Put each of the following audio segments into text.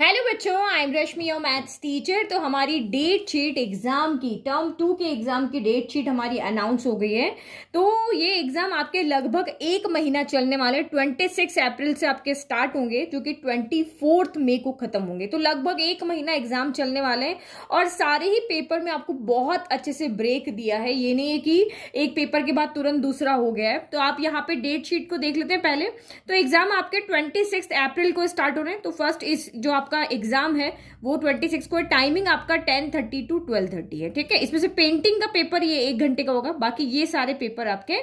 hello बच्चों I am Rashmi your maths teacher तो हमारी डेट शीट एग्ज़ाम की टर्म टू के एग्ज़ाम की डेट शीट हमारी अनाउंस हो गई है तो ये एग्ज़ाम आपके लगभग एक महीना चलने वाले ट्वेंटी सिक्स अप्रैल से आपके स्टार्ट होंगे जो कि ट्वेंटी फोर्थ मे को ख़त्म होंगे तो लगभग एक महीना एग्ज़ाम चलने वाले हैं और सारे ही पेपर में आपको बहुत अच्छे से ब्रेक दिया है ये नहीं है कि एक पेपर के बाद तुरंत दूसरा हो गया है तो आप यहाँ पर डेट शीट को देख लेते हैं पहले तो एग्ज़ाम आपके ट्वेंटी अप्रैल को स्टार्ट हो रहे हैं तो फर्स्ट इस जो आप आपका एग्जाम है वो ट्वेंटी सिक्स को है टाइमिंग आपका ten thirty to twelve thirty है ठीक है इसमें से पेंटिंग का पेपर ये एक घंटे का होगा बाकी ये सारे पेपर आपके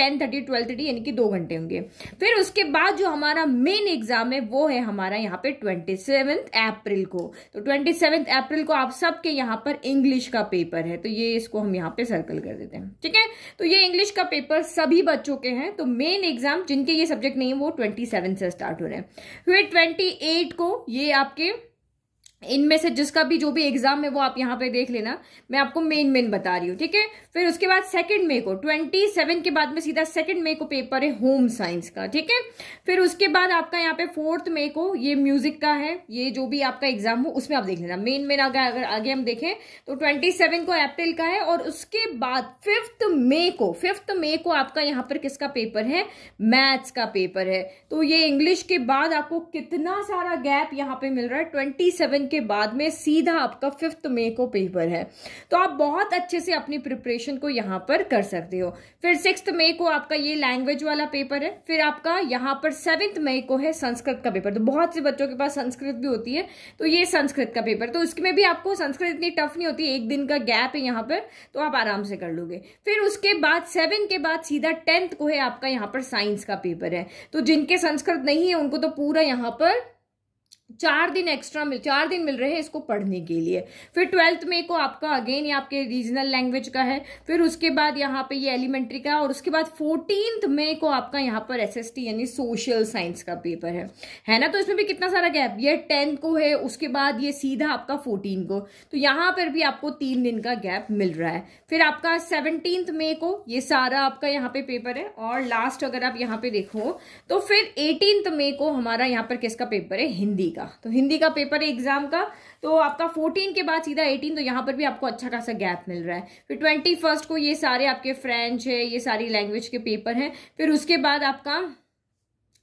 टेन थर्टी ट्वेल्व थर्टी यानी कि दो घंटे होंगे फिर उसके बाद जो हमारा मेन एग्जाम है वो है हमारा यहाँ पे ट्वेंटी अप्रैल को तो ट्वेंटी अप्रैल को आप सबके यहाँ पर इंग्लिश का पेपर है तो ये इसको हम यहाँ पे सर्कल कर देते हैं ठीक है तो ये इंग्लिश का पेपर सभी बच्चों के हैं तो मेन एग्जाम जिनके ये सब्जेक्ट नहीं है वो ट्वेंटी से स्टार्ट हो रहे हैं फिर ट्वेंटी को ये आपके इनमें से जिसका भी जो भी एग्जाम है वो आप यहाँ पे देख लेना मैं आपको मेन मेन बता रही हूँ ठीक है फिर उसके बाद सेकंड मे को ट्वेंटी सेवन के बाद में सीधा सेकंड मे को पेपर है होम साइंस का ठीक है फिर उसके बाद आपका यहाँ पे फोर्थ मे को ये म्यूजिक का है ये जो भी आपका एग्जाम हो उसमें आप देख लेना मेन मेन अगर अगर आगे हम देखें तो ट्वेंटी को अप्रैल का है और उसके बाद फिफ्थ मे को फिफ्थ मे को आपका यहाँ पर किसका पेपर है मैथ्स का पेपर है तो ये इंग्लिश के बाद आपको कितना सारा गैप यहाँ पे मिल रहा है ट्वेंटी के बाद में सीधा आपका फिफ्थ मे को पेपर है तो आप बहुत अच्छे से अपनी प्रिपरेशन को यहाँ पर कर सकते हो फिर सिक्स मई को आपका ये लैंग्वेज वाला पेपर है फिर आपका यहाँ पर सेवेंथ मई को है संस्कृत का पेपर तो बहुत से बच्चों के पास संस्कृत भी होती है तो ये संस्कृत का पेपर तो इसमें भी आपको संस्कृत इतनी टफ नहीं होती एक दिन का गैप है यहाँ पर तो आप आराम से कर लोगे फिर उसके बाद सेवन के बाद सीधा टेंथ को है आपका यहाँ पर साइंस का पेपर है तो जिनके संस्कृत नहीं है उनको तो पूरा यहाँ पर चार दिन एक्स्ट्रा मिल चार दिन मिल रहे हैं इसको पढ़ने के लिए फिर ट्वेल्थ में को आपका अगेन ये आपके रीजनल लैंग्वेज का है फिर उसके बाद यहाँ पे ये एलिमेंट्री का और उसके बाद फोर्टीन में को आपका यहाँ पर एसएसटी यानी सोशल साइंस का पेपर है है ना तो इसमें भी कितना सारा गैप ये टेंथ को है उसके बाद ये सीधा आपका फोर्टीन को तो यहाँ पर भी आपको तीन दिन का गैप मिल रहा है फिर आपका सेवनटीन मे को ये सारा आपका यहाँ पे पेपर है और लास्ट अगर आप यहाँ पे देखो तो फिर एटीन मे को हमारा यहाँ पर किसका पेपर है हिंदी का तो हिंदी का पेपर है एग्जाम का तो आपका फोर्टीन के बाद सीधा एटीन तो यहाँ पर भी आपको अच्छा खासा गैप मिल रहा है फिर ट्वेंटी फर्स्ट को ये सारे आपके फ्रेंच है ये सारी लैंग्वेज के पेपर हैं फिर उसके बाद आपका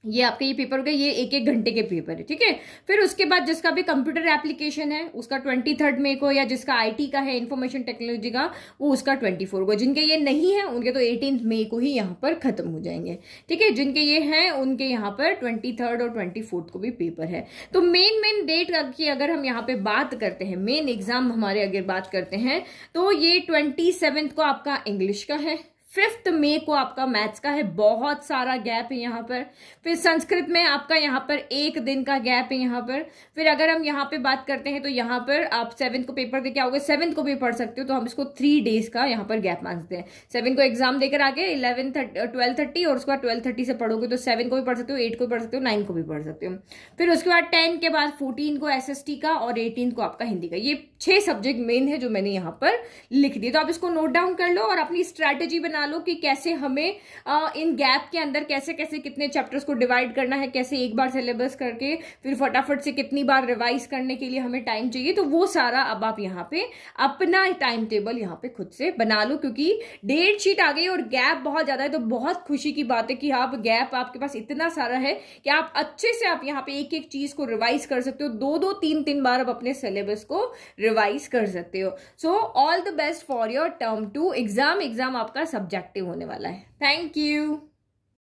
ये आपके ये पेपर हो गए ये एक एक घंटे के पेपर है ठीक है फिर उसके बाद जिसका भी कंप्यूटर एप्लीकेशन है उसका ट्वेंटी थर्ड मे को या जिसका आईटी का है इन्फॉर्मेशन टेक्नोलॉजी का वो उसका ट्वेंटी फोर को जिनके ये नहीं है उनके तो एटीन मे को ही यहाँ पर खत्म हो जाएंगे ठीक है जिनके ये हैं उनके यहाँ पर ट्वेंटी थर्ड और ट्वेंटी फोर्थ को भी पेपर है तो मेन मेन डेट की अगर हम यहाँ पर बात करते हैं मेन एग्जाम हमारे अगर बात करते हैं तो ये ट्वेंटी को आपका इंग्लिश का है फिफ्थ मे को आपका मैथ्स का है बहुत सारा गैप है यहाँ पर फिर संस्कृत में आपका यहाँ पर एक दिन का गैप है यहाँ पर फिर अगर हम यहाँ पे बात करते हैं तो यहाँ पर आप सेवन्थ को पेपर देके आओगे सेवन्थ को भी पढ़ सकते हो तो हम इसको थ्री डेज का यहाँ पर गैप सकते हैं सेवन को एग्जाम देकर आगे इलेवन थर्टी ट्वेल्व थर्टी और उसके बाद ट्वेल्व थर्टी से पढ़ोगे तो सेवन को भी पढ़ सकते हो एट को पढ़ सकते हो नाइन को भी पढ़ सकते हो फिर उसके बाद टेन के बाद फोर्टीन को एस का और एटीन को आपका हिंदी का ये छह सब्जेक्ट मेन है जो मैंने यहाँ पर लिख दिया तो आप इसको नोट डाउन कर लो और अपनी स्ट्रैटेजी बना बना लो कि कैसे हमें आ, इन गैप के अंदर कैसे कैसे कितने चैप्टर्स को डिवाइड करना है कैसे एक बार सिलेबस करके फिर फटाफट से कितनी बार रिवाइज करने के लिए हमें टाइम चाहिए तो वो सारा अब आप यहाँ पे अपना टाइम टेबल यहाँ पे खुद से बना लो क्योंकि डेट शीट आ गई और गैप बहुत ज़्यादा है तो बहुत खुशी की बात है कि आप गैप आपके पास इतना सारा है कि आप अच्छे से आप यहाँ पे एक एक चीज़ को रिवाइज कर सकते हो दो दो तीन तीन बार आप अपने सिलेबस को रिवाइज कर सकते हो so all the best for your term two exam exam आपका सब्जेक्ट ऑब्जेक्टिव होने वाला है थैंक यू